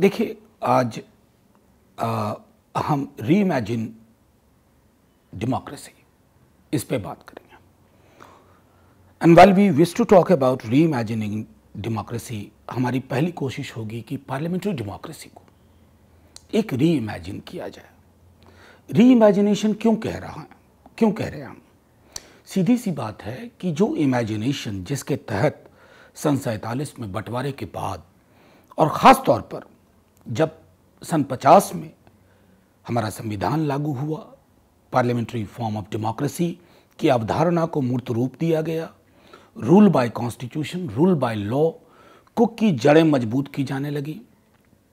देखिए आज आ, हम रीइमेजिन डेमोक्रेसी इस पे बात करेंगे and well we wish to talk about reimagining democracy हमारी पहली कोशिश होगी कि पार्लियामेंट्री डेमोक्रेसी को एक रीइमेजिन किया जाए रीइमेजिनेशन क्यों कह रहा है क्यों कह रहे हैं हम सीधी सी बात है कि जो इमेजिनेशन जिसके तहत सन सैतालीस में बंटवारे के बाद और ख़ास तौर पर जब सन पचास में हमारा संविधान लागू हुआ पार्लियामेंट्री फॉर्म ऑफ डेमोक्रेसी की अवधारणा को मूर्त रूप दिया गया rule by constitution rule by law कुक की जड़ें मजबूत की जाने लगी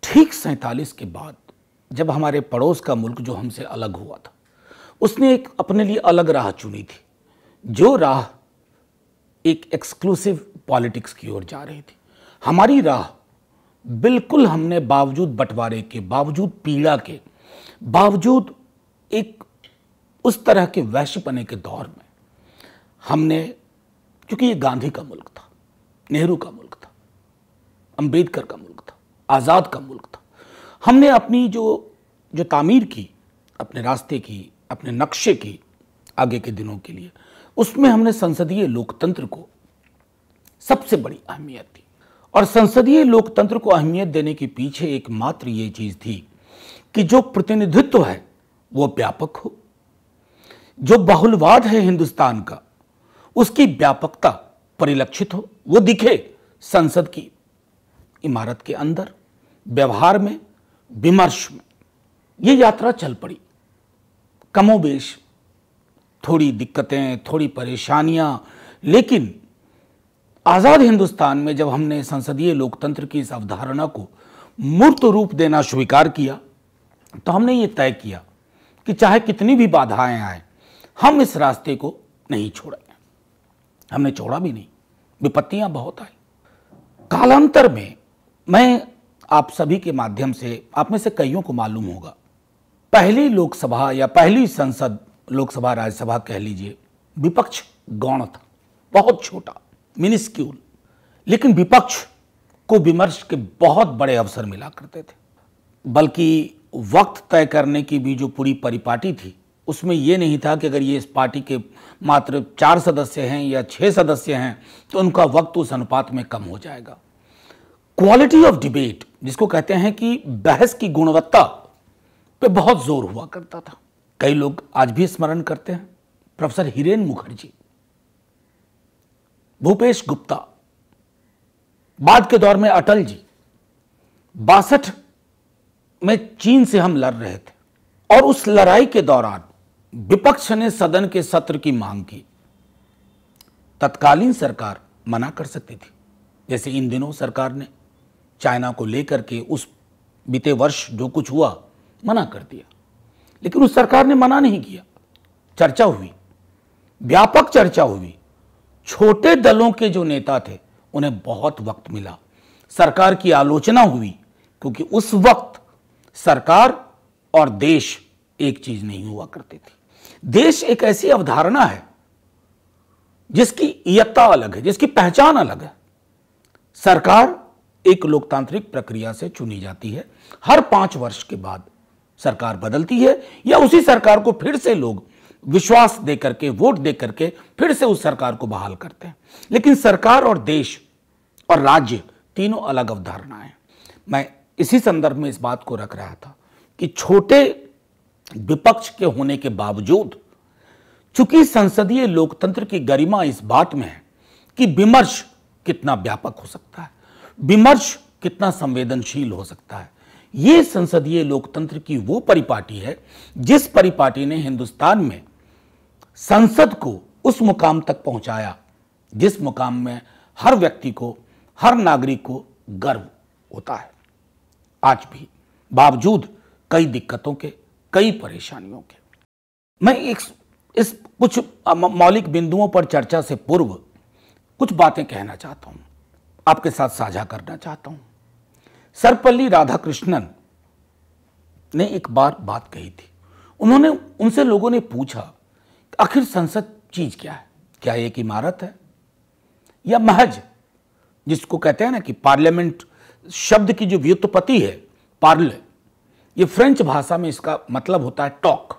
ठीक सैंतालीस के बाद जब हमारे पड़ोस का मुल्क जो हमसे अलग हुआ था उसने एक अपने लिए अलग राह चुनी थी जो राह एक एक्सक्लूसिव पॉलिटिक्स की ओर जा रही थी हमारी राह बिल्कुल हमने बावजूद बंटवारे के बावजूद पीड़ा के बावजूद एक उस तरह के वैश्यपने के दौर में हमने क्योंकि ये गांधी का मुल्क था नेहरू का मुल्क था अंबेडकर का मुल्क था आज़ाद का मुल्क था हमने अपनी जो जो तामीर की अपने रास्ते की अपने नक्शे की आगे के दिनों के लिए उसमें हमने संसदीय लोकतंत्र को सबसे बड़ी अहमियत दी और संसदीय लोकतंत्र को अहमियत देने के पीछे एकमात्र ये चीज थी कि जो प्रतिनिधित्व है वो व्यापक हो जो बहुलवाद है हिंदुस्तान का उसकी व्यापकता परिलक्षित हो वो दिखे संसद की इमारत के अंदर व्यवहार में विमर्श में ये यात्रा चल पड़ी कमोबेश थोड़ी दिक्कतें थोड़ी परेशानियां लेकिन आज़ाद हिंदुस्तान में जब हमने संसदीय लोकतंत्र की इस अवधारणा को मूर्त रूप देना स्वीकार किया तो हमने ये तय किया कि चाहे कितनी भी बाधाएं आए हम इस रास्ते को नहीं छोड़ें हमने छोड़ा भी नहीं विपत्तियां बहुत आई कालांतर में मैं आप सभी के माध्यम से आप में से कईयों को मालूम होगा पहली लोकसभा या पहली संसद लोकसभा राज्यसभा कह लीजिए विपक्ष गौण था बहुत छोटा मिनिस्क्यूल लेकिन विपक्ष को विमर्श के बहुत बड़े अवसर मिला करते थे बल्कि वक्त तय करने की भी जो पूरी परिपाटी थी उसमें ये नहीं था कि अगर ये इस पार्टी के मात्र चार सदस्य हैं या छः सदस्य हैं तो उनका वक्त उस अनुपात में कम हो जाएगा क्वालिटी ऑफ डिबेट जिसको कहते हैं कि बहस की गुणवत्ता पे बहुत जोर हुआ करता था कई लोग आज भी स्मरण करते हैं प्रोफेसर हिरेन मुखर्जी भूपेश गुप्ता बाद के दौर में अटल जी बासठ में चीन से हम लड़ रहे थे और उस लड़ाई के दौरान विपक्ष ने सदन के सत्र की मांग की तत्कालीन सरकार मना कर सकती थी जैसे इन दिनों सरकार ने चाइना को लेकर के उस बीते वर्ष जो कुछ हुआ मना कर दिया लेकिन उस सरकार ने मना नहीं किया चर्चा हुई व्यापक चर्चा हुई छोटे दलों के जो नेता थे उन्हें बहुत वक्त मिला सरकार की आलोचना हुई क्योंकि उस वक्त सरकार और देश एक चीज नहीं हुआ करती थी देश एक ऐसी अवधारणा है जिसकी यत्ता अलग है जिसकी पहचान अलग है सरकार एक लोकतांत्रिक प्रक्रिया से चुनी जाती है हर पांच वर्ष के बाद सरकार बदलती है या उसी सरकार को फिर से लोग विश्वास दे करके वोट दे करके फिर से उस सरकार को बहाल करते हैं लेकिन सरकार और देश और राज्य तीनों अलग अवधारणाएं मैं इसी संदर्भ में इस बात को रख रहा था कि छोटे विपक्ष के होने के बावजूद चूंकि संसदीय लोकतंत्र की गरिमा इस बात में है कि विमर्श कितना व्यापक हो सकता है विमर्श कितना संवेदनशील हो सकता है यह संसदीय लोकतंत्र की वो परिपाटी है जिस परिपाटी ने हिंदुस्तान में संसद को उस मुकाम तक पहुंचाया जिस मुकाम में हर व्यक्ति को हर नागरिक को गर्व होता है आज भी बावजूद कई दिक्कतों के कई परेशानियों के मैं एक इस कुछ मौलिक बिंदुओं पर चर्चा से पूर्व कुछ बातें कहना चाहता हूं आपके साथ साझा करना चाहता हूं सर्वपल्ली राधाकृष्णन ने एक बार बात कही थी उन्होंने उनसे लोगों ने पूछा आखिर संसद चीज क्या है क्या एक इमारत है या महज जिसको कहते हैं ना कि पार्लियामेंट शब्द की जो व्युत्पत्ति है पार्ल ये फ्रेंच भाषा में इसका मतलब होता है टॉक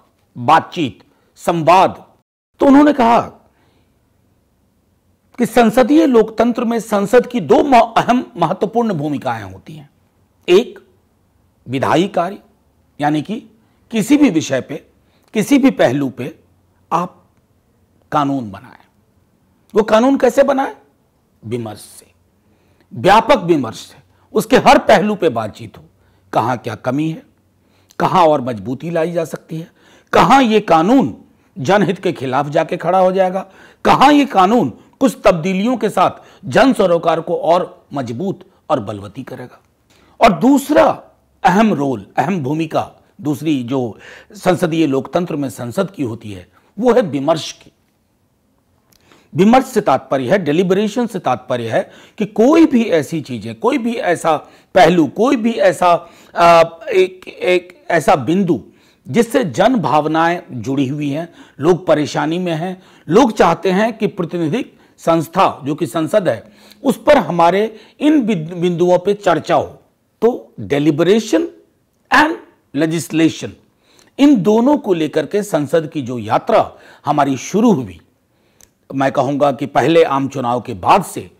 बातचीत संवाद तो उन्होंने कहा कि संसदीय लोकतंत्र में संसद की दो अहम महत्वपूर्ण भूमिकाएं होती हैं एक विधायी कार्य यानी कि किसी भी विषय पे किसी भी पहलू पे आप कानून बनाए वो कानून कैसे बनाए विमर्श से व्यापक विमर्श से उसके हर पहलू पे बातचीत हो कहां क्या कमी है कहां और मजबूती लाई जा सकती है कहां ये कानून जनहित के खिलाफ जाके खड़ा हो जाएगा कहां ये कानून कुछ तब्दीलियों के साथ जन सरोकार को और मजबूत और बलवती करेगा और दूसरा अहम रोल अहम भूमिका दूसरी जो संसदीय लोकतंत्र में संसद की होती है वो है विमर्श की विमर्श से तात्पर्य है डिलिबरेशन से तात्पर्य है कि कोई भी ऐसी चीजें कोई भी ऐसा पहलू कोई भी ऐसा आ, एक, एक ऐसा बिंदु जिससे जन भावनाएं जुड़ी हुई हैं लोग परेशानी में हैं लोग चाहते हैं कि प्रतिनिधि संस्था जो कि संसद है उस पर हमारे इन बिंदुओं पर चर्चा हो तो डेलिबरेशन एंड लेजिस्लेशन इन दोनों को लेकर के संसद की जो यात्रा हमारी शुरू हुई मैं कहूंगा कि पहले आम चुनाव के बाद से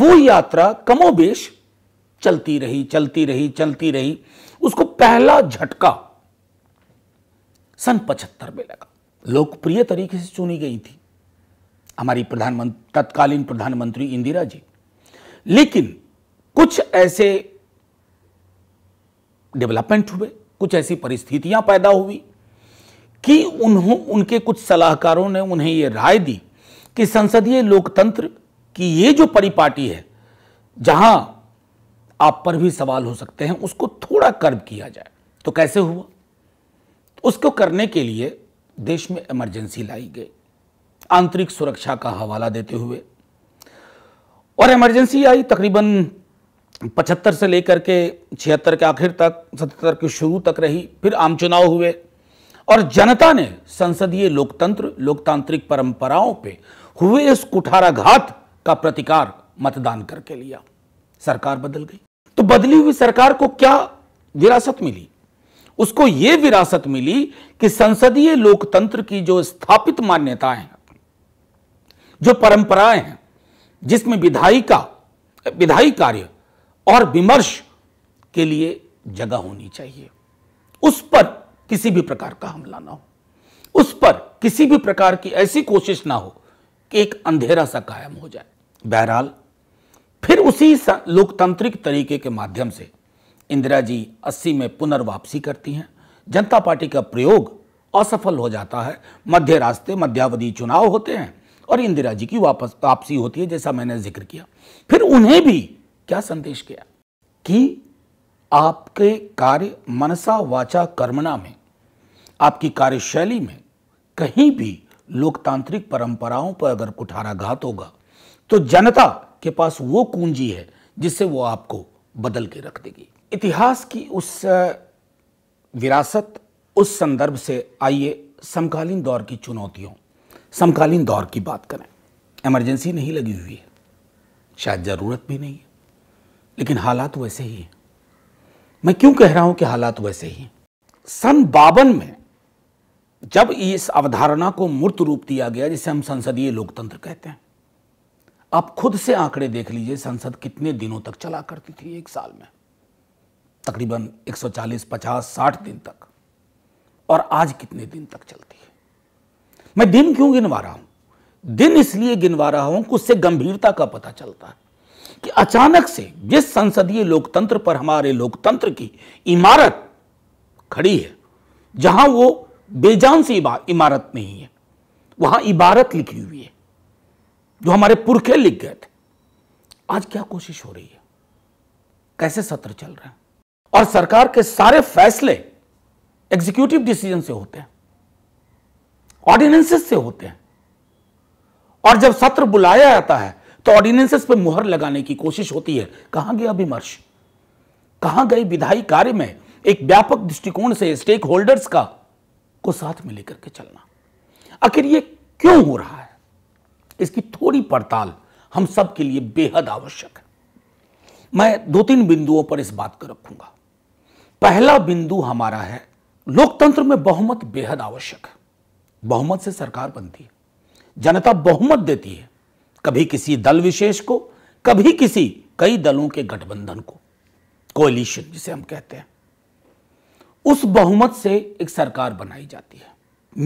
वो यात्रा कमोबेश चलती रही चलती रही चलती रही उसको पहला झटका सन पचहत्तर में लगा लोकप्रिय तरीके से चुनी गई थी हमारी प्रधानमंत्री तत्कालीन प्रधानमंत्री इंदिरा जी लेकिन कुछ ऐसे डेवलपमेंट हुए कुछ ऐसी परिस्थितियां पैदा हुई कि उन्हों उनके कुछ सलाहकारों ने उन्हें ये राय दी कि संसदीय लोकतंत्र की ये जो परिपाटी है जहां आप पर भी सवाल हो सकते हैं उसको थोड़ा कर्ब किया जाए तो कैसे हुआ उसको करने के लिए देश में इमरजेंसी लाई गई आंतरिक सुरक्षा का हवाला देते हुए और इमरजेंसी आई तकरीबन पचहत्तर से लेकर के छिहत्तर के आखिर तक सतहत्तर के शुरू तक रही फिर आम चुनाव हुए और जनता ने संसदीय लोकतंत्र लोकतांत्रिक परंपराओं पे हुए इस कुठाराघात का प्रतिकार मतदान करके लिया सरकार बदल गई तो बदली हुई सरकार को क्या विरासत मिली उसको यह विरासत मिली कि संसदीय लोकतंत्र की जो स्थापित मान्यताएं हैं जो परंपराएं हैं जिसमें विधायिका विधायी कार्य और विमर्श के लिए जगह होनी चाहिए उस पर किसी भी प्रकार का हमला ना हो उस पर किसी भी प्रकार की ऐसी कोशिश ना हो कि एक अंधेरा सा कायम हो जाए बहरहाल फिर उसी लोकतांत्रिक तरीके के माध्यम से इंदिरा जी अस्सी में पुनर्वापसी करती हैं जनता पार्टी का प्रयोग असफल हो जाता है मध्य रास्ते मध्यावधि चुनाव होते हैं और इंदिरा जी की वापस वापसी होती है जैसा मैंने जिक्र किया फिर उन्हें भी क्या संदेश गया कि आपके कार्य मनसा वाचा कर्मणा में आपकी कार्यशैली में कहीं भी लोकतांत्रिक परंपराओं पर अगर कुठाराघात होगा तो जनता के पास वो कुंजी है जिससे वो आपको बदल के रख देगी इतिहास की उस विरासत उस संदर्भ से आइए समकालीन दौर की चुनौतियों समकालीन दौर की बात करें इमरजेंसी नहीं लगी हुई है शायद ज़रूरत भी नहीं है लेकिन हालात वैसे ही हैं मैं क्यों कह रहा हूं कि हालात वैसे ही सन बावन में जब इस अवधारणा को मूर्त रूप दिया गया जिसे हम संसदीय लोकतंत्र कहते हैं आप खुद से आंकड़े देख लीजिए संसद कितने दिनों तक चला करती थी एक साल में तकरीबन 140, 50, 60 दिन तक और आज कितने दिन तक चलती है मैं दिन क्यों गिनवा रहा हूं दिन इसलिए गिनवा रहा हूं कि उससे गंभीरता का पता चलता है कि अचानक से जिस संसदीय लोकतंत्र पर हमारे लोकतंत्र की इमारत खड़ी है जहां वो बेजान सी इमारत नहीं है वहां इबारत लिखी हुई है जो हमारे पुरखे लिख गए थे आज क्या कोशिश हो रही है कैसे सत्र चल रहे हैं और सरकार के सारे फैसले एग्जीक्यूटिव डिसीजन से होते हैं ऑर्डिनेंसेस से होते हैं और जब सत्र बुलाया जाता है तो ऑर्डिनेंसेस पर मुहर लगाने की कोशिश होती है कहां गया विमर्श कहां गई विधायी कार्य में एक व्यापक दृष्टिकोण से स्टेक होल्डर्स का को साथ में लेकर के चलना आखिर ये क्यों हो रहा है इसकी थोड़ी पड़ताल हम सब के लिए बेहद आवश्यक है मैं दो तीन बिंदुओं पर इस बात को रखूंगा पहला बिंदु हमारा है लोकतंत्र में बहुमत बेहद आवश्यक है बहुमत से सरकार बनती है जनता बहुमत देती है कभी किसी दल विशेष को कभी किसी कई दलों के गठबंधन को कोलिशन जिसे हम कहते हैं उस बहुमत से एक सरकार बनाई जाती है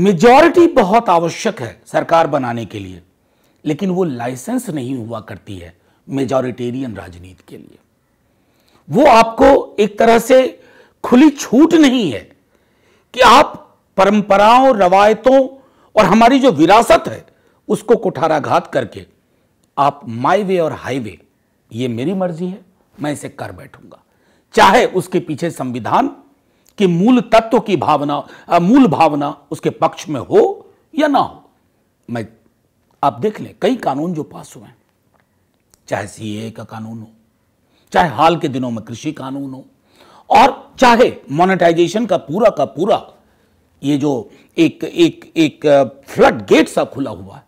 मेजॉरिटी बहुत आवश्यक है सरकार बनाने के लिए लेकिन वो लाइसेंस नहीं हुआ करती है मेजॉरिटेरियन राजनीति के लिए वो आपको एक तरह से खुली छूट नहीं है कि आप परंपराओं रवायतों और हमारी जो विरासत है उसको कुठाराघात करके आप माई वे और हाईवे ये मेरी मर्जी है मैं इसे कर बैठूंगा चाहे उसके पीछे संविधान की मूल तत्व की भावना मूल भावना उसके पक्ष में हो या ना हो मैं आप देख लें कई कानून जो पास हुए हैं चाहे सीए का कानून हो चाहे हाल के दिनों में कृषि कानून हो और चाहे मोनेटाइजेशन का पूरा का पूरा ये जो एक एक एक फ्लड गेट सा खुला हुआ है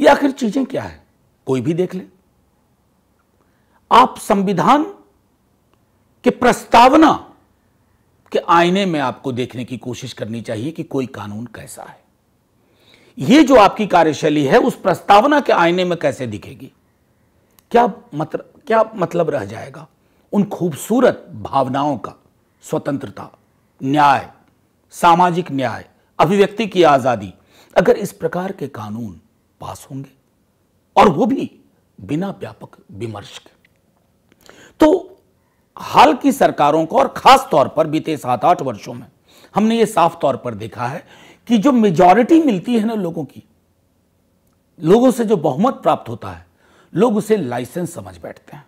ये आखिर चीजें क्या है कोई भी देख ले आप संविधान के प्रस्तावना के आईने में आपको देखने की कोशिश करनी चाहिए कि कोई कानून कैसा है यह जो आपकी कार्यशैली है उस प्रस्तावना के आईने में कैसे दिखेगी क्या मतलब क्या मतलब रह जाएगा उन खूबसूरत भावनाओं का स्वतंत्रता न्याय सामाजिक न्याय अभिव्यक्ति की आज़ादी अगर इस प्रकार के कानून पास होंगे और वो भी बिना व्यापक विमर्श के तो हाल की सरकारों को और खास तौर पर बीते सात आठ वर्षों में हमने ये साफ तौर पर देखा है कि जो मेजॉरिटी मिलती है ना लोगों की लोगों से जो बहुमत प्राप्त होता है लोग उसे लाइसेंस समझ बैठते हैं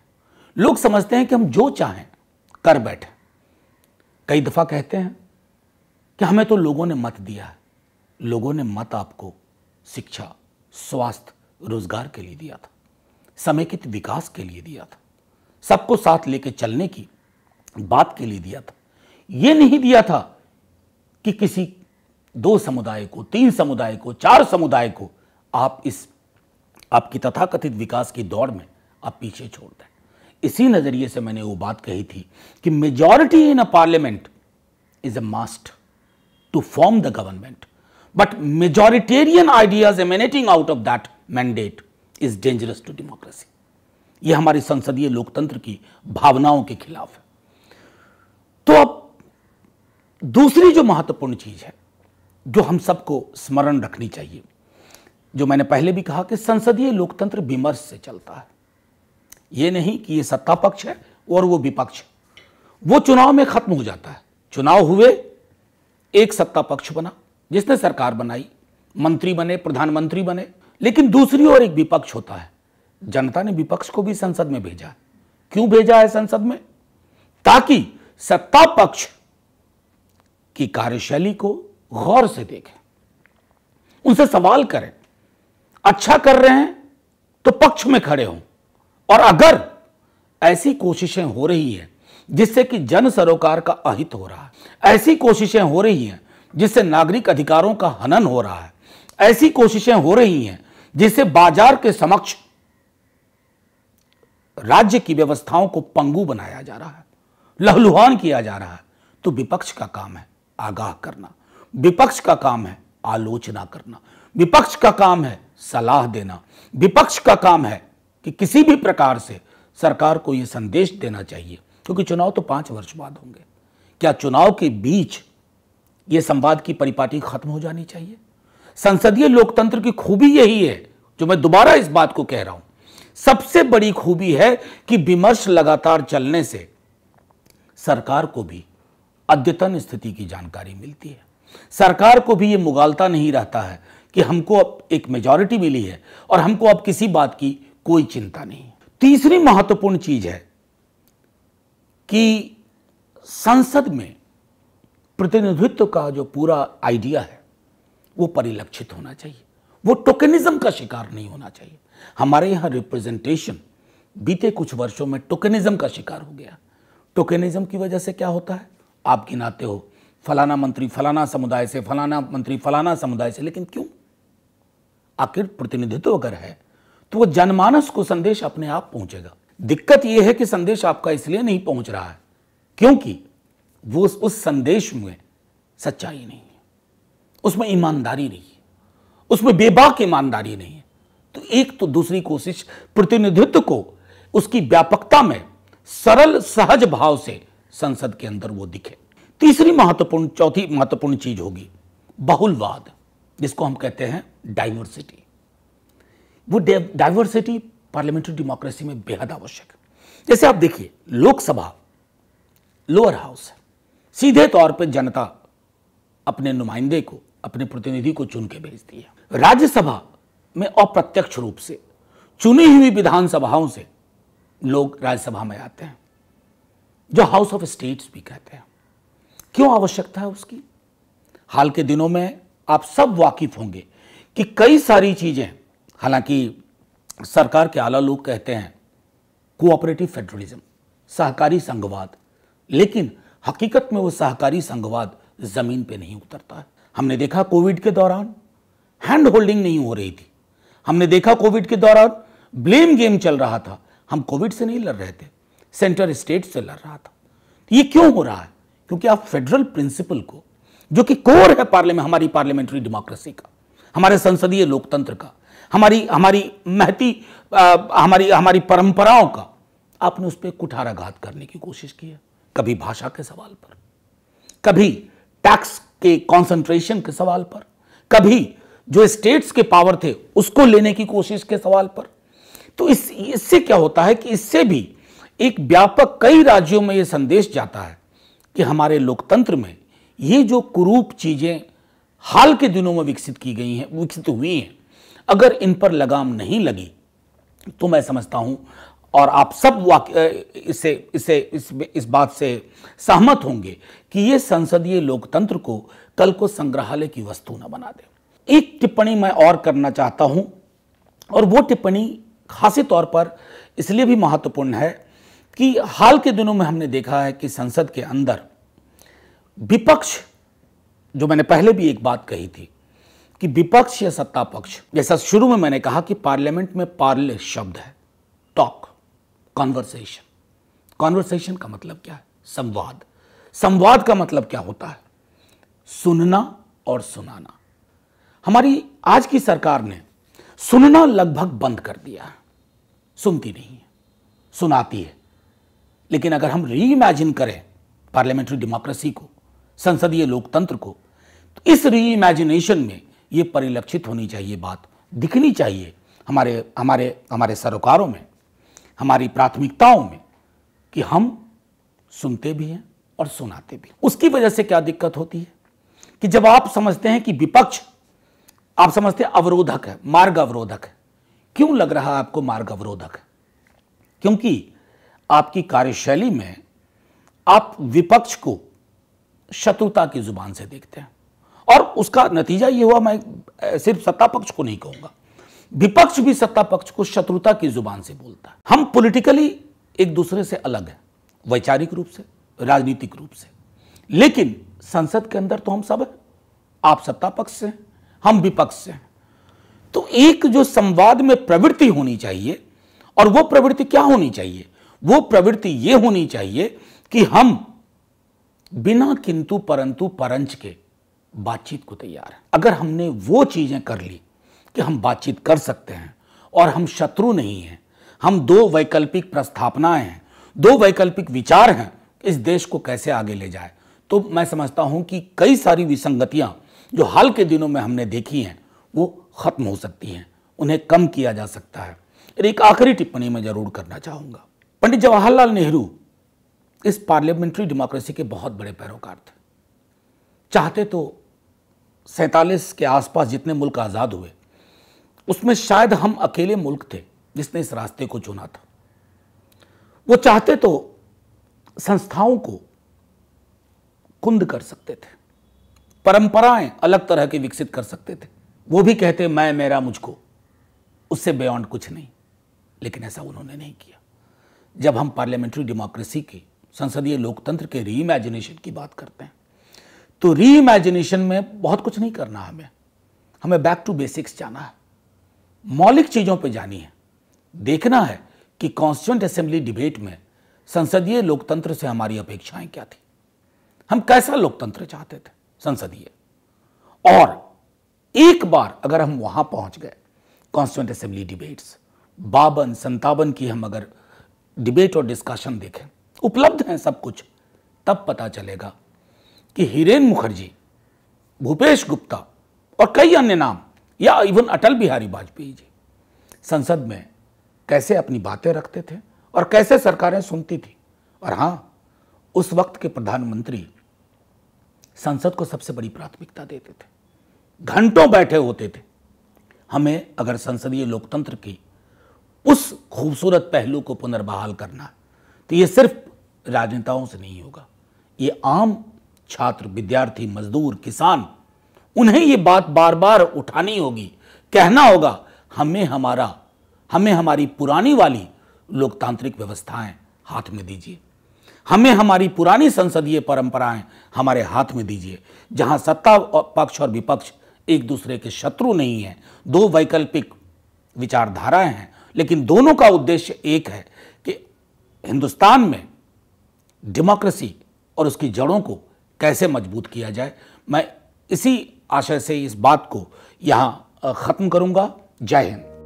लोग समझते हैं कि हम जो चाहें कर बैठे कई दफा कहते हैं कि हमें तो लोगों ने मत दिया है लोगों ने मत आपको शिक्षा स्वास्थ्य रोजगार के लिए दिया था समेकित विकास के लिए दिया था सबको साथ लेके चलने की बात के लिए दिया था यह नहीं दिया था कि किसी दो समुदाय को तीन समुदाय को चार समुदाय को आप इस आपकी तथाकथित विकास की दौड़ में आप पीछे छोड़ दें इसी नज़रिए से मैंने वो बात कही थी कि majority in a parliament is a must to form the government but majoritarian ideas emanating out of that mandate is dangerous to democracy यह हमारी संसदीय लोकतंत्र की भावनाओं के खिलाफ है तो अब दूसरी जो महत्वपूर्ण चीज है जो हम सबको स्मरण रखनी चाहिए जो मैंने पहले भी कहा कि संसदीय लोकतंत्र विमर्श से चलता है यह नहीं कि यह सत्ता पक्ष है और वो विपक्ष वो चुनाव में खत्म हो जाता है चुनाव हुए एक सत्ता पक्ष बना जिसने सरकार बनाई मंत्री बने प्रधानमंत्री बने लेकिन दूसरी ओर एक विपक्ष होता है जनता ने विपक्ष को भी संसद में भेजा क्यों भेजा है संसद में ताकि सत्ता पक्ष की कार्यशैली को गौर से देखें उनसे सवाल करें अच्छा कर रहे हैं तो पक्ष में खड़े हों और अगर ऐसी कोशिशें हो रही है जिससे कि जन सरोकार का अहित हो रहा है ऐसी कोशिशें हो रही हैं जिससे नागरिक अधिकारों का हनन हो रहा है ऐसी कोशिशें हो रही हैं जिससे बाजार के समक्ष राज्य की व्यवस्थाओं को पंगु बनाया जा रहा है लहलुहान किया जा रहा है तो विपक्ष का काम है आगाह करना विपक्ष का काम है आलोचना करना विपक्ष का काम है सलाह देना विपक्ष का काम है कि किसी भी प्रकार से सरकार को यह संदेश देना चाहिए क्योंकि चुनाव तो पांच वर्ष बाद होंगे क्या चुनाव के बीच यह संवाद की परिपाटी खत्म हो जानी चाहिए संसदीय लोकतंत्र की खूबी यही है जो मैं दोबारा इस बात को कह रहा हूं सबसे बड़ी खूबी है कि विमर्श लगातार चलने से सरकार को भी अद्यतन स्थिति की जानकारी मिलती है सरकार को भी यह मुगालता नहीं रहता है कि हमको अब एक मेजॉरिटी मिली है और हमको अब किसी बात की कोई चिंता नहीं तीसरी महत्वपूर्ण चीज है कि संसद में प्रतिनिधित्व का जो पूरा आइडिया है वो परिलक्षित होना चाहिए वो टोकनिज्म का शिकार नहीं होना चाहिए हमारे यहाँ रिप्रेजेंटेशन बीते कुछ वर्षों में टोकनिज्म का शिकार हो गया टोकनिज्म की वजह से क्या होता है आप गिनाते हो फलाना मंत्री फलाना समुदाय से फलाना मंत्री फलाना समुदाय से लेकिन क्यों आखिर प्रतिनिधित्व अगर है तो वह जनमानस को संदेश अपने आप पहुंचेगा दिक्कत यह है कि संदेश आपका इसलिए नहीं पहुंच रहा है क्योंकि वो उस संदेश में सच्चाई नहीं उसमें ईमानदारी नहीं है उसमें बेबाक ईमानदारी नहीं है तो एक तो दूसरी कोशिश प्रतिनिधित्व को उसकी व्यापकता में सरल सहज भाव से संसद के अंदर वो दिखे तीसरी महत्वपूर्ण चौथी महत्वपूर्ण चीज होगी बहुलवाद जिसको हम कहते हैं डाइवर्सिटी वो डाइवर्सिटी पार्लियामेंट्री डेमोक्रेसी में बेहद आवश्यक है जैसे आप देखिए लोकसभा लोअर हाउस है सीधे तौर पर जनता अपने नुमाइंदे को अपने प्रतिनिधि को चुन के भेज दिया राज्यसभा में अप्रत्यक्ष रूप से चुनी हुई विधानसभाओं से लोग राज्यसभा में आते हैं जो हाउस ऑफ स्टेट्स भी कहते हैं क्यों आवश्यकता है उसकी हाल के दिनों में आप सब वाकिफ होंगे कि कई सारी चीजें हालांकि सरकार के आला लोग कहते हैं कोऑपरेटिव फेडरलिज्म सहकारी संघवाद लेकिन हकीकत में वो सहकारी संघवाद जमीन पे नहीं उतरता है हमने देखा कोविड के दौरान हैंड होल्डिंग नहीं हो रही थी हमने देखा कोविड के दौरान ब्लेम गेम चल रहा था हम कोविड से नहीं लड़ रहे थे सेंट्रल स्टेट से लड़ रहा था ये क्यों हो रहा है क्योंकि आप फेडरल प्रिंसिपल को जो कि कोर है पार्लियामेंट हमारी पार्लियामेंट्री डेमोक्रेसी का हमारे संसदीय लोकतंत्र का हमारी हमारी महती आ, हमारी हमारी परंपराओं का आपने उस पर कुठाराघात करने की कोशिश की है कभी भाषा के सवाल पर कभी टैक्स के कॉन्सेंट्रेशन के सवाल पर कभी जो स्टेट्स के पावर थे उसको लेने की कोशिश के सवाल पर तो इस इससे क्या होता है कि इससे भी एक व्यापक कई राज्यों में यह संदेश जाता है कि हमारे लोकतंत्र में ये जो कुरूप चीज़ें हाल के दिनों में विकसित की गई हैं विकसित हुई हैं अगर इन पर लगाम नहीं लगी तो मैं समझता हूं और आप सब इसे इसे इस इस बात से सहमत होंगे कि ये संसदीय लोकतंत्र को कल को संग्रहालय की वस्तु न बना दे एक टिप्पणी मैं और करना चाहता हूं और वो टिप्पणी खासी तौर पर इसलिए भी महत्वपूर्ण है कि हाल के दिनों में हमने देखा है कि संसद के अंदर विपक्ष जो मैंने पहले भी एक बात कही थी कि विपक्ष या सत्ता पक्ष जैसा शुरू में मैंने कहा कि पार्लियामेंट में पार्ले शब्द है टॉक कॉन्वर्सेशन कॉन्वर्सेशन का मतलब क्या है संवाद संवाद का मतलब क्या होता है सुनना और सुनाना हमारी आज की सरकार ने सुनना लगभग बंद कर दिया है सुनती नहीं है सुनाती है लेकिन अगर हम रीइमेजिन करें पार्लियामेंट्री डेमोक्रेसी को संसदीय लोकतंत्र को तो इस रीइमेजिनेशन में यह परिलक्षित होनी चाहिए बात दिखनी चाहिए हमारे हमारे हमारे सरोकारों में हमारी प्राथमिकताओं में कि हम सुनते भी हैं और सुनाते भी उसकी वजह से क्या दिक्कत होती है कि जब आप समझते हैं कि विपक्ष आप समझते हैं अवरोधक है मार्ग अवरोधक है क्यों लग रहा है आपको मार्ग अवरोधक है क्योंकि आपकी कार्यशैली में आप विपक्ष को शत्रुता की जुबान से देखते हैं और उसका नतीजा ये हुआ मैं सिर्फ सत्ता पक्ष को नहीं कहूंगा विपक्ष भी सत्ता पक्ष को शत्रुता की जुबान से बोलता है हम पॉलिटिकली एक दूसरे से अलग है वैचारिक रूप से राजनीतिक रूप से लेकिन संसद के अंदर तो हम सब हैं आप सत्ता पक्ष से हैं हम विपक्ष से हैं तो एक जो संवाद में प्रवृत्ति होनी चाहिए और वो प्रवृत्ति क्या होनी चाहिए वो प्रवृत्ति ये होनी चाहिए कि हम बिना किंतु परंतु परंच के बातचीत को तैयार हैं अगर हमने वो चीजें कर ली कि हम बातचीत कर सकते हैं और हम शत्रु नहीं हैं हम दो वैकल्पिक प्रस्थापनाएं हैं दो वैकल्पिक विचार हैं इस देश को कैसे आगे ले जाए तो मैं समझता हूं कि कई सारी विसंगतियां जो हाल के दिनों में हमने देखी हैं वो खत्म हो सकती हैं उन्हें कम किया जा सकता है एक आखिरी टिप्पणी मैं जरूर करना चाहूँगा पंडित जवाहरलाल नेहरू इस पार्लियामेंट्री डेमोक्रेसी के बहुत बड़े पैरोकार थे चाहते तो सैतालीस के आसपास जितने मुल्क आज़ाद हुए उसमें शायद हम अकेले मुल्क थे जिसने इस रास्ते को चुना था वो चाहते तो संस्थाओं को कुंद कर सकते थे परंपराएं अलग तरह की विकसित कर सकते थे वो भी कहते मैं मेरा मुझको उससे बियॉन्ड कुछ नहीं लेकिन ऐसा उन्होंने नहीं किया जब हम पार्लियामेंट्री डेमोक्रेसी के संसदीय लोकतंत्र के री इमेजिनेशन की बात करते हैं तो री इमेजिनेशन में बहुत कुछ नहीं करना हमें हमें बैक टू बेसिक्स जाना है मौलिक चीज़ों पर जानी है देखना है कि कॉन्स्टिट्यूंट असेंबली डिबेट में संसदीय लोकतंत्र से हमारी अपेक्षाएं क्या थी हम कैसा लोकतंत्र चाहते थे संसदीय और एक बार अगर हम वहां पहुंच गए कॉन्स्टिट्यूंट असेंबली डिबेट्स बावन संतावन की हम अगर डिबेट और डिस्कशन देखें उपलब्ध हैं सब कुछ तब पता चलेगा कि हीरेन मुखर्जी भूपेश गुप्ता और कई अन्य नाम या इवन अटल बिहारी वाजपेयी जी संसद में कैसे अपनी बातें रखते थे और कैसे सरकारें सुनती थी और हां उस वक्त के प्रधानमंत्री संसद को सबसे बड़ी प्राथमिकता देते थे घंटों बैठे होते थे हमें अगर संसदीय लोकतंत्र की उस खूबसूरत पहलू को पुनर्बहाल करना तो ये सिर्फ राजनेताओं से नहीं होगा ये आम छात्र विद्यार्थी मजदूर किसान उन्हें ये बात बार बार उठानी होगी कहना होगा हमें हमारा हमें हमारी पुरानी वाली लोकतांत्रिक व्यवस्थाएं हाथ में दीजिए हमें हमारी पुरानी संसदीय परंपराएं हमारे हाथ में दीजिए जहां सत्ता पक्ष और विपक्ष एक दूसरे के शत्रु नहीं है दो वैकल्पिक विचारधाराएं हैं लेकिन दोनों का उद्देश्य एक है कि हिंदुस्तान में डेमोक्रेसी और उसकी जड़ों को कैसे मजबूत किया जाए मैं इसी आशय से इस बात को यहाँ ख़त्म करूँगा जय हिंद